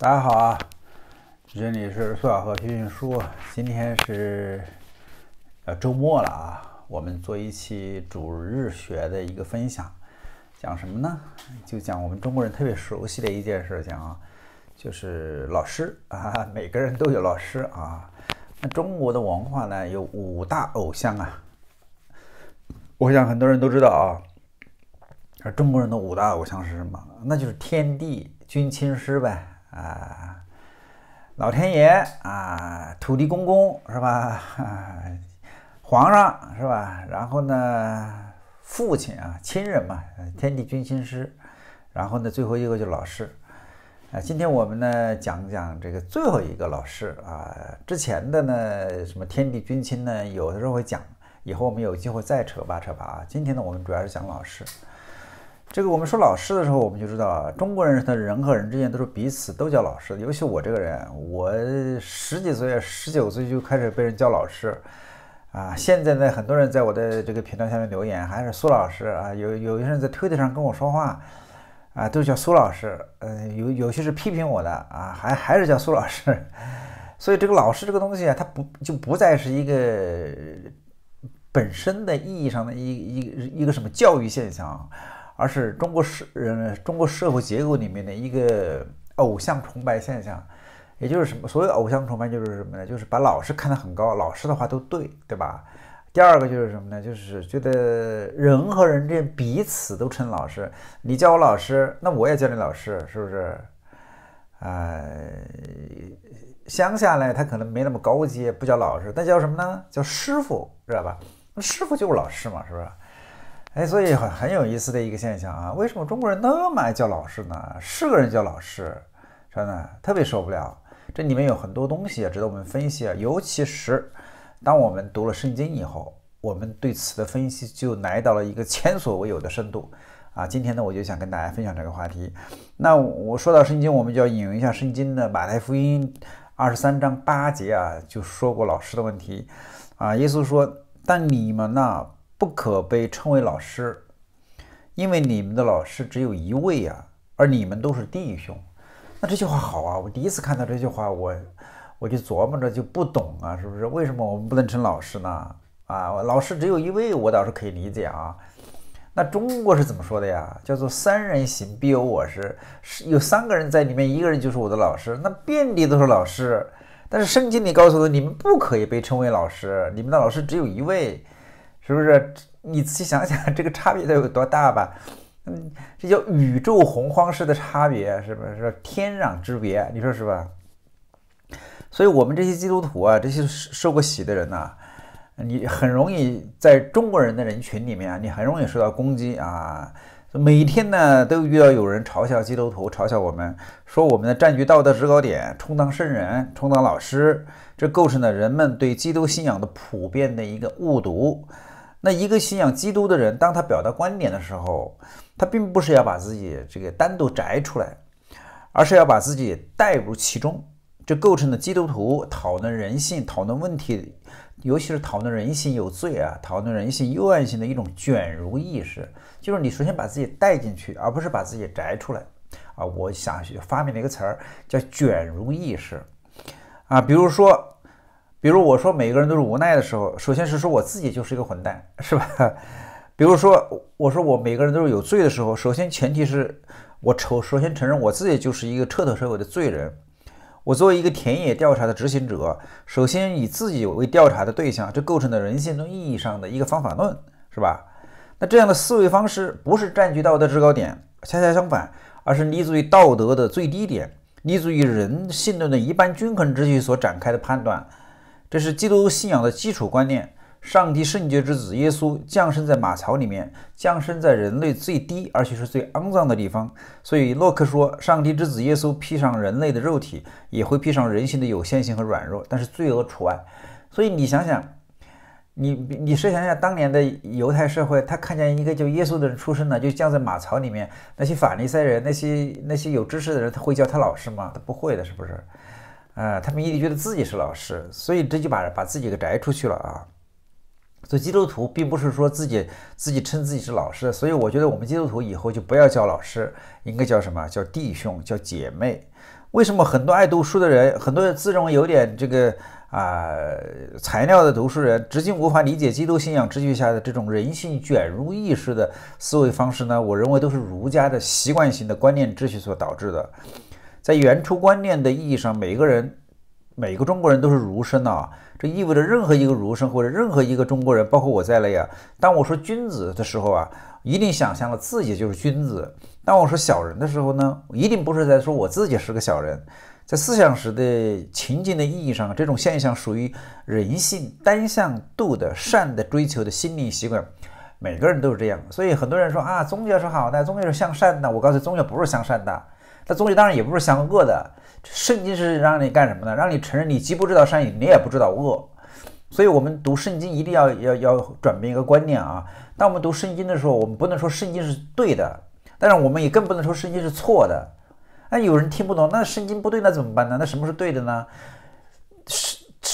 大家好啊，这里是苏小荷培训书。今天是呃周末了啊，我们做一期主日学的一个分享，讲什么呢？就讲我们中国人特别熟悉的一件事情啊，就是老师啊，每个人都有老师啊。那中国的文化呢，有五大偶像啊，我想很多人都知道啊，中国人的五大偶像是什么？那就是天地君亲师呗。啊，老天爷啊，土地公公是吧？啊？皇上是吧？然后呢，父亲啊，亲人嘛，天地君亲师。然后呢，最后一个就老师。啊，今天我们呢讲讲这个最后一个老师啊。之前的呢，什么天地君亲呢，有的时候会讲，以后我们有机会再扯吧扯吧啊。今天呢，我们主要是讲老师。这个我们说老师的时候，我们就知道啊，中国人他人和人之间都是彼此都叫老师尤其我这个人，我十几岁、十九岁就开始被人叫老师，啊，现在呢，很多人在我的这个频道下面留言，还是苏老师啊。有有些人在推特上跟我说话，啊，都叫苏老师。嗯，有有些是批评我的啊，还还是叫苏老师。所以这个老师这个东西啊，它不就不再是一个本身的意义上的一一一个什么教育现象。而是中国社，呃中国社会结构里面的一个偶像崇拜现象，也就是什么？所谓偶像崇拜就是什么呢？就是把老师看得很高，老师的话都对，对吧？第二个就是什么呢？就是觉得人和人之间彼此都称老师，你叫我老师，那我也叫你老师，是不是？哎，乡下呢，他可能没那么高级，不叫老师，但叫什么呢？叫师傅，知道吧？那师傅就是老师嘛，是不是？哎，所以很很有意思的一个现象啊，为什么中国人那么爱叫老师呢？是个人叫老师，真的特别受不了。这里面有很多东西值得我们分析啊，尤其是当我们读了圣经以后，我们对此的分析就来到了一个前所未有的深度啊。今天呢，我就想跟大家分享这个话题。那我说到圣经，我们就要引用一下圣经的马太福音二十三章八节啊，就说过老师的问题啊。耶稣说：“但你们呢？”不可被称为老师，因为你们的老师只有一位啊，而你们都是弟兄。那这句话好啊，我第一次看到这句话，我我就琢磨着就不懂啊，是不是为什么我们不能称老师呢？啊，老师只有一位，我倒是可以理解啊。那中国是怎么说的呀？叫做三人行必有我师，是有三个人在里面，一个人就是我的老师。那遍地都是老师，但是圣经里告诉的，你们不可以被称为老师，你们的老师只有一位。是不是你仔细想想，这个差别得有多大吧？嗯，这叫宇宙洪荒式的差别，是不是天壤之别？你说是吧？所以，我们这些基督徒啊，这些受过洗的人呐，你很容易在中国人的人群里面啊，你很容易受到攻击啊。每天呢，都遇到有人嘲笑基督徒，嘲笑我们，说我们的占据道德制高点，充当圣人，充当老师，这构成了人们对基督信仰的普遍的一个误读。那一个信仰基督的人，当他表达观点的时候，他并不是要把自己这个单独摘出来，而是要把自己带入其中。这构成了基督徒讨论人性、讨论问题，尤其是讨论人性有罪啊，讨论人性幽暗性的一种卷入意识。就是你首先把自己带进去，而不是把自己摘出来啊。我想发明了一个词儿叫“卷入意识”啊。比如说。比如我说每个人都是无奈的时候，首先是说我自己就是一个混蛋，是吧？比如说我说我每个人都是有罪的时候，首先前提是，我承首先承认我自己就是一个彻头彻尾的罪人。我作为一个田野调查的执行者，首先以自己为调查的对象，这构成了人性论意义上的一个方法论，是吧？那这样的思维方式不是占据道德制高点，恰恰相反，而是立足于道德的最低点，立足于人性论的一般均衡秩序所展开的判断。这是基督信仰的基础观念：上帝圣洁之子耶稣降生在马槽里面，降生在人类最低而且是最肮脏的地方。所以洛克说，上帝之子耶稣披上人类的肉体，也会披上人性的有限性和软弱，但是罪恶除外。所以你想想，你你设想一下，当年的犹太社会，他看见一个叫耶稣的人出生了，就降在马槽里面，那些法利赛人、那些那些有知识的人，他会叫他老师吗？他不会的，是不是？呃，他们一定觉得自己是老师，所以这就把把自己给摘出去了啊。所以基督徒并不是说自己自己称自己是老师，所以我觉得我们基督徒以后就不要叫老师，应该叫什么？叫弟兄，叫姐妹。为什么很多爱读书的人，很多自认为有点这个啊材料的读书人，至今无法理解基督信仰秩序下的这种人性卷入意识的思维方式呢？我认为都是儒家的习惯性的观念秩序所导致的。在原初观念的意义上，每个人，每个中国人都是儒生啊。这意味着，任何一个儒生或者任何一个中国人，包括我在内啊，当我说君子的时候啊，一定想象了自己就是君子；当我说小人的时候呢，一定不是在说我自己是个小人。在思想时的情境的意义上，这种现象属于人性单向度的善的追求的心理习惯，每个人都是这样。所以很多人说啊，宗教是好的，宗教是向善的。我告诉宗教不是向善的。他宗旨当然也不是想恶的，圣经是让你干什么呢？让你承认你既不知道善，你也不知道恶，所以我们读圣经一定要要要转变一个观念啊。当我们读圣经的时候，我们不能说圣经是对的，但是我们也更不能说圣经是错的。那有人听不懂，那圣经不对，那怎么办呢？那什么是对的呢？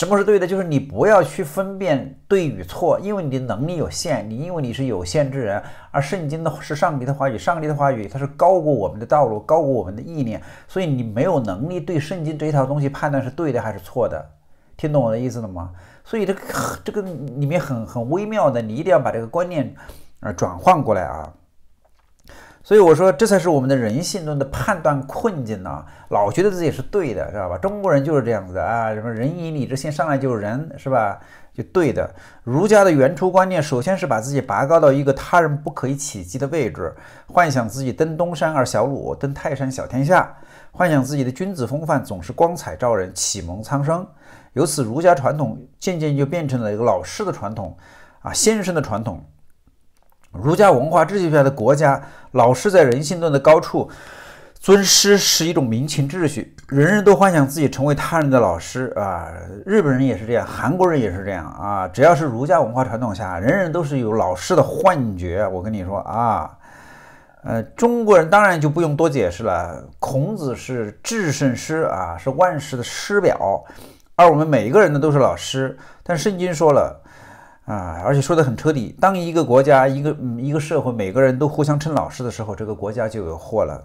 什么是对的？就是你不要去分辨对与错，因为你的能力有限，你因为你是有限之人，而圣经的是上帝的话语，上帝的话语它是高过我们的道路，高过我们的意念，所以你没有能力对圣经这一套东西判断是对的还是错的，听懂我的意思了吗？所以这个这个里面很很微妙的，你一定要把这个观念，呃，转换过来啊。所以我说，这才是我们的人性中的判断困境呢。老觉得自己是对的，知道吧？中国人就是这样子的啊，什么仁义礼智信上来就是仁，是吧？就对的。儒家的原初观念，首先是把自己拔高到一个他人不可以企及的位置，幻想自己登东山而小鲁，登泰山小天下，幻想自己的君子风范总是光彩照人，启蒙苍生。由此，儒家传统渐渐就变成了一个老师的传统，啊，先生的传统。儒家文化秩序下的国家，老师在人性论的高处，尊师是一种民情秩序，人人都幻想自己成为他人的老师啊。日本人也是这样，韩国人也是这样啊。只要是儒家文化传统下，人人都是有老师的幻觉。我跟你说啊，呃，中国人当然就不用多解释了，孔子是至圣师啊，是万世的师表，而我们每一个人呢，都是老师。但圣经说了。啊，而且说得很彻底。当一个国家、一个一个社会，每个人都互相称老师的时候，这个国家就有祸了。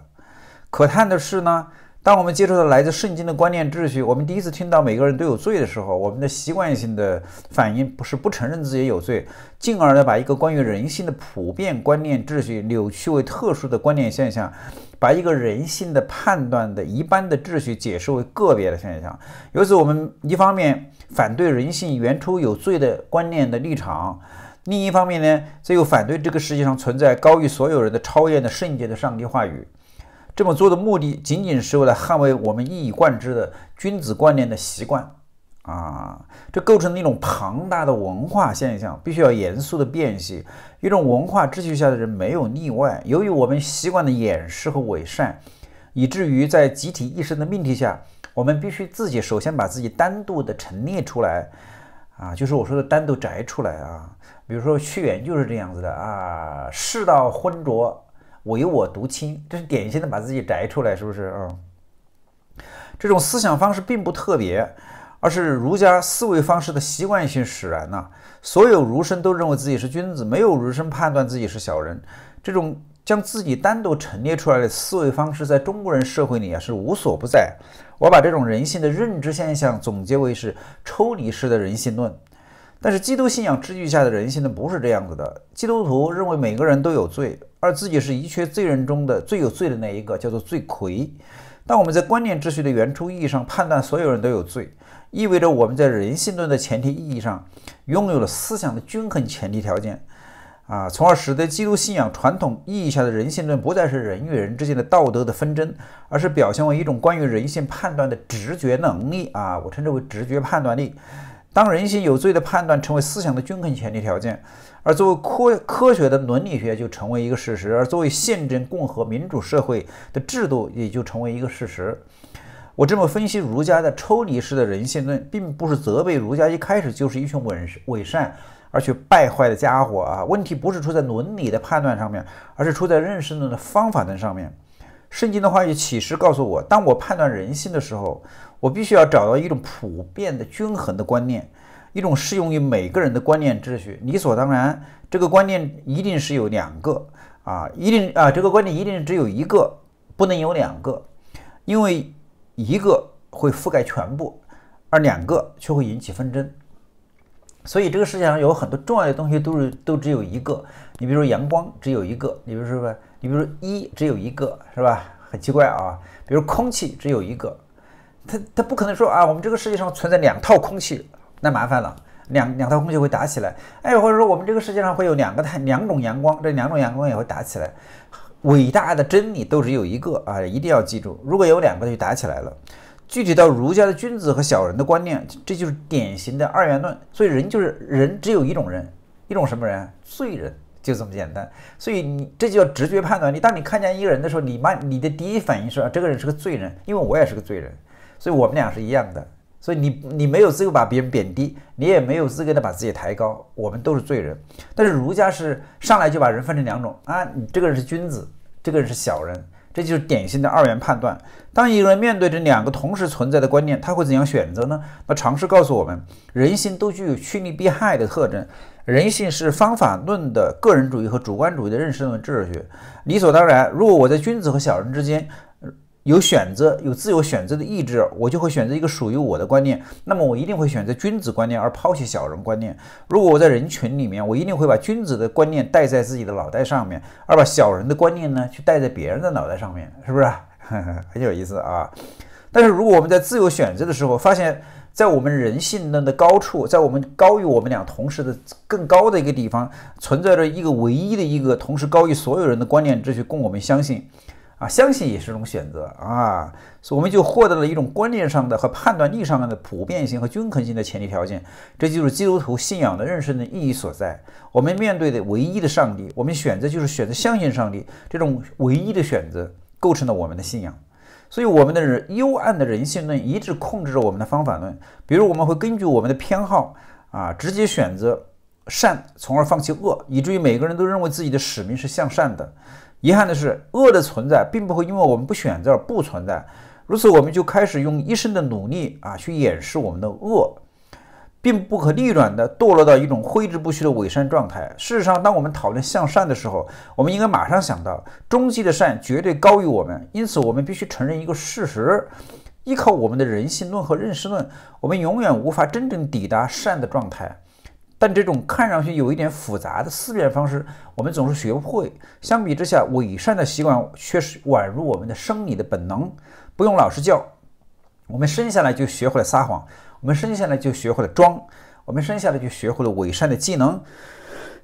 可叹的是呢。当我们接触到来自圣经的观念秩序，我们第一次听到每个人都有罪的时候，我们的习惯性的反应不是不承认自己有罪，进而呢把一个关于人性的普遍观念秩序扭曲为特殊的观念现象，把一个人性的判断的一般的秩序解释为个别的现象。由此，我们一方面反对人性原初有罪的观念的立场，另一方面呢，这又反对这个世界上存在高于所有人的超越的圣洁的上帝话语。这么做的目的，仅仅是为了捍卫我们一以贯之的君子观念的习惯啊！这构成了一种庞大的文化现象，必须要严肃的辨析。一种文化秩序下的人没有例外。由于我们习惯的掩饰和伪善，以至于在集体意识的命题下，我们必须自己首先把自己单独的陈列出来啊！就是我说的单独摘出来啊！比如说屈原就是这样子的啊！世道浑浊。唯我独清，这是典型的把自己摘出来，是不是啊？这种思想方式并不特别，而是儒家思维方式的习惯性使然呐。所有儒生都认为自己是君子，没有儒生判断自己是小人。这种将自己单独陈列出来的思维方式，在中国人社会里啊是无所不在。我把这种人性的认知现象总结为是抽离式的人性论。但是，基督信仰秩序下的人性呢，不是这样子的。基督徒认为每个人都有罪，而自己是一切罪人中的最有罪的那一个，叫做罪魁。当我们在观念秩序的原初意义上判断所有人都有罪，意味着我们在人性论的前提意义上拥有了思想的均衡前提条件，啊，从而使得基督信仰传统意义下的人性论不再是人与人之间的道德的纷争，而是表现为一种关于人性判断的直觉能力，啊，我称之为直觉判断力。当人性有罪的判断成为思想的均衡前提条件，而作为科科学的伦理学就成为一个事实，而作为宪政共和民主社会的制度也就成为一个事实。我这么分析儒家的抽离式的人性论，并不是责备儒家一开始就是一群伪伪善而去败坏的家伙啊。问题不是出在伦理的判断上面，而是出在认识论的方法论上面。圣经的话语启示告诉我：当我判断人性的时候，我必须要找到一种普遍的、均衡的观念，一种适用于每个人的观念秩序。理所当然，这个观念一定是有两个啊，一定啊，这个观念一定只有一个，不能有两个，因为一个会覆盖全部，而两个却会引起纷争。所以这个世界上有很多重要的东西都是都只有一个，你比如说阳光只有一个，你比如说吧，你比如说一只有一个，是吧？很奇怪啊，比如空气只有一个，它它不可能说啊，我们这个世界上存在两套空气，那麻烦了，两两套空气会打起来，哎，或者说我们这个世界上会有两个太两种阳光，这两种阳光也会打起来。伟大的真理都只有一个啊，一定要记住，如果有两个就打起来了。具体到儒家的君子和小人的观念，这就是典型的二元论。所以人就是人，只有一种人，一种什么人？罪人就这么简单。所以你这就叫直觉判断。你当你看见一个人的时候，你慢，你的第一反应是啊，这个人是个罪人，因为我也是个罪人，所以我们俩是一样的。所以你你没有资格把别人贬低，你也没有资格的把自己抬高。我们都是罪人。但是儒家是上来就把人分成两种啊，你这个人是君子，这个人是小人。这就是典型的二元判断。当一个人面对着两个同时存在的观念，他会怎样选择呢？那常识告诉我们，人性都具有趋利避害的特征。人性是方法论的个人主义和主观主义的认识论秩学，理所当然。如果我在君子和小人之间，有选择，有自由选择的意志，我就会选择一个属于我的观念。那么我一定会选择君子观念，而抛弃小人观念。如果我在人群里面，我一定会把君子的观念带在自己的脑袋上面，而把小人的观念呢，去带在别人的脑袋上面，是不是？很有意思啊。但是如果我们在自由选择的时候，发现，在我们人性的高处，在我们高于我们俩同时的更高的一个地方，存在着一个唯一的一个同时高于所有人的观念秩序，供我们相信。啊，相信也是一种选择啊，所以我们就获得了一种观念上的和判断力上面的普遍性和均衡性的前提条件。这就是基督徒信仰的认识的意义所在。我们面对的唯一的上帝，我们选择就是选择相信上帝，这种唯一的选择构成了我们的信仰。所以，我们的人幽暗的人性论一直控制着我们的方法论。比如，我们会根据我们的偏好啊，直接选择善，从而放弃恶，以至于每个人都认为自己的使命是向善的。遗憾的是，恶的存在并不会因为我们不选择而不存在。如此，我们就开始用一生的努力啊，去掩饰我们的恶，并不可逆转地堕落到一种挥之不去的伪善状态。事实上，当我们讨论向善的时候，我们应该马上想到，终极的善绝对高于我们，因此我们必须承认一个事实：依靠我们的人性论和认识论，我们永远无法真正抵达善的状态。但这种看上去有一点复杂的思辨方式，我们总是学不会。相比之下，伪善的习惯却是宛如我们的生理的本能，不用老师教，我们生下来就学会了撒谎，我们生下来就学会了装，我们生下来就学会了伪善的技能，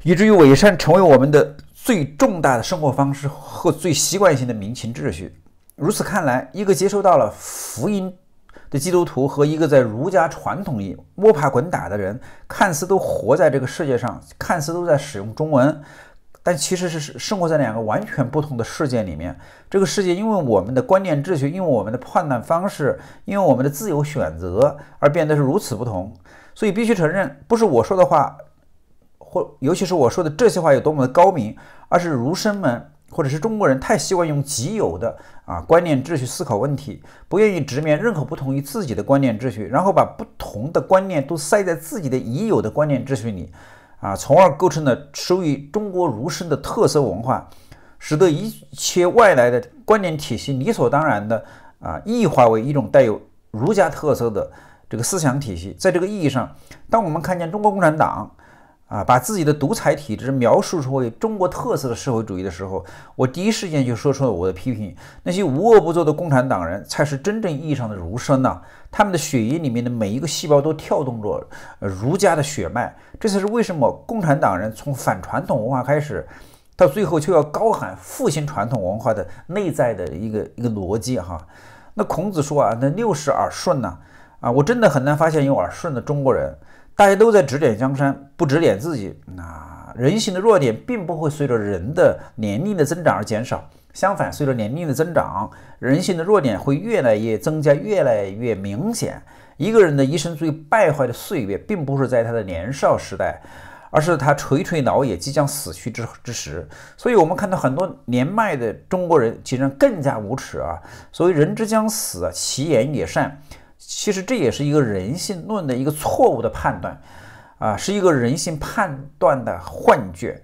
以至于伪善成为我们的最重大的生活方式和最习惯性的民情秩序。如此看来，一个接受到了福音。的基督徒和一个在儒家传统里摸爬滚打的人，看似都活在这个世界上，看似都在使用中文，但其实是生活在两个完全不同的世界里面。这个世界因为我们的观念秩序，因为我们的判断方式，因为我们的自由选择而变得是如此不同。所以必须承认，不是我说的话，或尤其是我说的这些话有多么的高明，而是儒生们。或者是中国人太习惯用己有的啊观念秩序思考问题，不愿意直面任何不同于自己的观念秩序，然后把不同的观念都塞在自己的已有的观念秩序里，啊，从而构成了属于中国儒生的特色文化，使得一切外来的观念体系理所当然的啊异化为一种带有儒家特色的这个思想体系。在这个意义上，当我们看见中国共产党，啊，把自己的独裁体制描述成为中国特色的社会主义的时候，我第一时间就说出了我的批评。那些无恶不作的共产党人才是真正意义上的儒生呢，他们的血液里面的每一个细胞都跳动着儒家的血脉。这才是为什么共产党人从反传统文化开始，到最后却要高喊复兴传统文化的内在的一个一个逻辑哈。那孔子说啊，那六十耳顺呢？啊，我真的很难发现有耳顺的中国人。大家都在指点江山，不指点自己啊。人性的弱点并不会随着人的年龄的增长而减少，相反，随着年龄的增长，人性的弱点会越来越增加，越来越明显。一个人的一生最败坏的岁月，并不是在他的年少时代，而是他垂垂老也、即将死去之之时。所以，我们看到很多年迈的中国人，竟然更加无耻啊！所谓“人之将死，其言也善”。其实这也是一个人性论的一个错误的判断，啊，是一个人性判断的幻觉。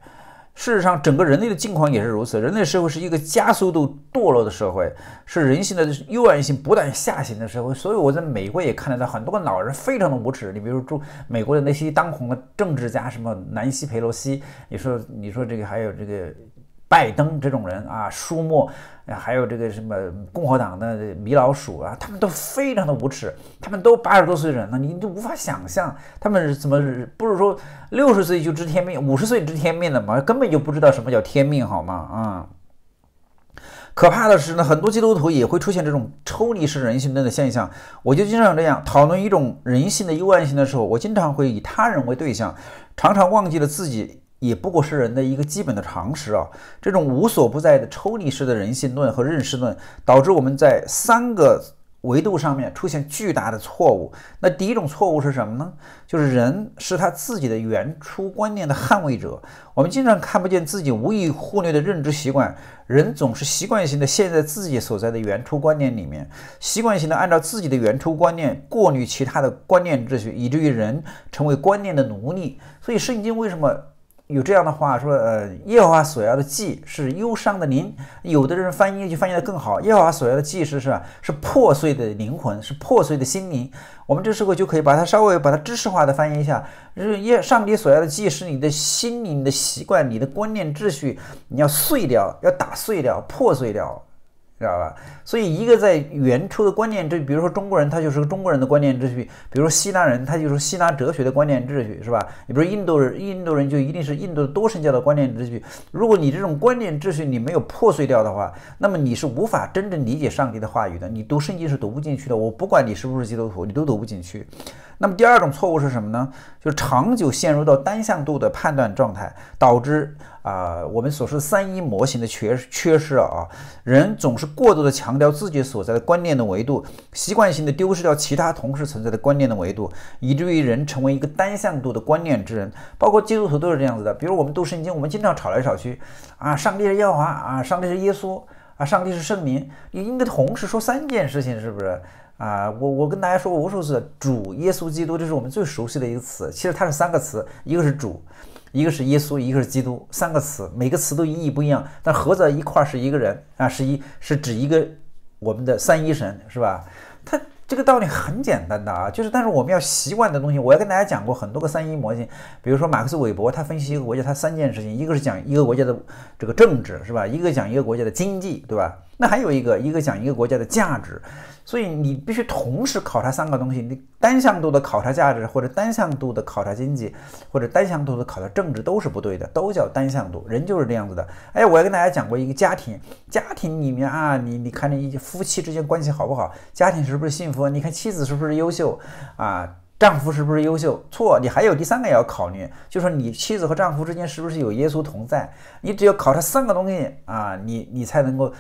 事实上，整个人类的境况也是如此。人类社会是一个加速度堕落的社会，是人性的幽暗性不断下行的社会。所以我在美国也看得到很多个老人非常的无耻。你比如说，住美国的那些当红的政治家，什么南希·佩洛西，你说，你说这个还有这个。拜登这种人啊，舒默，还有这个什么共和党的米老鼠啊，他们都非常的无耻。他们都八十多岁人了，你都无法想象他们怎么不是说六十岁就知天命，五十岁知天命了嘛，根本就不知道什么叫天命，好吗？啊，可怕的是呢，很多基督徒也会出现这种抽离式人性论的现象。我就经常这样讨论一种人性的幽暗性的时候，我经常会以他人为对象，常常忘记了自己。也不过是人的一个基本的常识啊！这种无所不在的抽离式的人性论和认识论，导致我们在三个维度上面出现巨大的错误。那第一种错误是什么呢？就是人是他自己的原初观念的捍卫者。我们经常看不见自己无意忽略的认知习惯，人总是习惯性的陷在自己所在的原初观念里面，习惯性的按照自己的原初观念过滤其他的观念秩序，以至于人成为观念的奴隶。所以圣经为什么？有这样的话说，呃，耶和华所要的祭是忧伤的灵。有的人翻译就翻译的更好，耶和华所要的祭是是是破碎的灵魂，是破碎的心灵。我们这时候就可以把它稍微把它知识化的翻译一下，就是耶上帝所要的祭是你的心灵的习惯，你的观念秩序，你要碎掉，要打碎掉，破碎掉。知道吧？所以一个在原初的观念，序，比如说中国人，他就是中国人的观念秩序；比如说希腊人，他就是希腊哲学的观念秩序，是吧？你比如印度人，印度人就一定是印度多神教的观念秩序。如果你这种观念秩序你没有破碎掉的话，那么你是无法真正理解上帝的话语的，你读圣经是读不进去的。我不管你是不是基督徒，你都读不进去。那么第二种错误是什么呢？就是长久陷入到单向度的判断状态，导致。啊，我们所说三一模型的缺缺失啊，人总是过度的强调自己所在的观念的维度，习惯性的丢失掉其他同时存在的观念的维度，以至于人成为一个单向度的观念之人。包括基督徒都是这样子的，比如我们读圣经，我们经常吵来吵去，啊，上帝是耶和华，啊，上帝是耶稣，啊，上帝是圣你应该同时说三件事情，是不是？啊，我我跟大家说过无数次，主耶稣基督，这是我们最熟悉的一个词，其实它是三个词，一个是主。一个是耶稣，一个是基督，三个词，每个词都意义不一样，但合在一块是一个人啊，是一是指一个我们的三一神，是吧？它这个道理很简单的啊，就是但是我们要习惯的东西，我要跟大家讲过很多个三一模型，比如说马克思韦伯他分析一个国家他三件事情，一个是讲一个国家的这个政治，是吧？一个讲一个国家的经济，对吧？那还有一个，一个讲一个国家的价值。所以你必须同时考察三个东西，你单向度的考察价值，或者单向度的考察经济，或者单向度的考察政治都是不对的，都叫单向度。人就是这样子的。哎，我也跟大家讲过一个家庭，家庭里面啊，你你看你夫妻之间关系好不好，家庭是不是幸福？你看妻子是不是优秀啊？丈夫是不是优秀？错，你还有第三个也要考虑，就说你妻子和丈夫之间是不是有耶稣同在？你只有考察三个东西啊，你你才能够。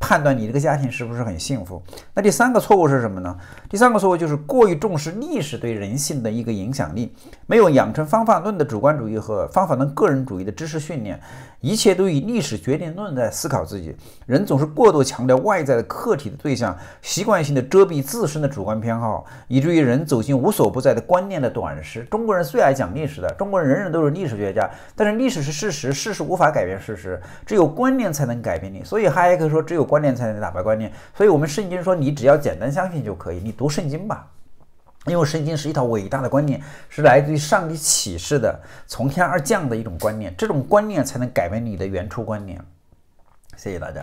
判断你这个家庭是不是很幸福？那第三个错误是什么呢？第三个错误就是过于重视历史对人性的一个影响力，没有养成方法论的主观主义和方法论个人主义的知识训练，一切都以历史决定论在思考自己。人总是过度强调外在的客体的对象，习惯性的遮蔽自身的主观偏好，以至于人走进无所不在的观念的短视。中国人最爱讲历史的，中国人人人都是历史学家，但是历史是事实，事实无法改变事实，只有观念才能改变你。所以，哈耶克说，只有观念才能打败观念，所以我们圣经说，你只要简单相信就可以。你读圣经吧，因为圣经是一套伟大的观念，是来自于上帝启示的，从天而降的一种观念。这种观念才能改变你的原初观念。谢谢大家。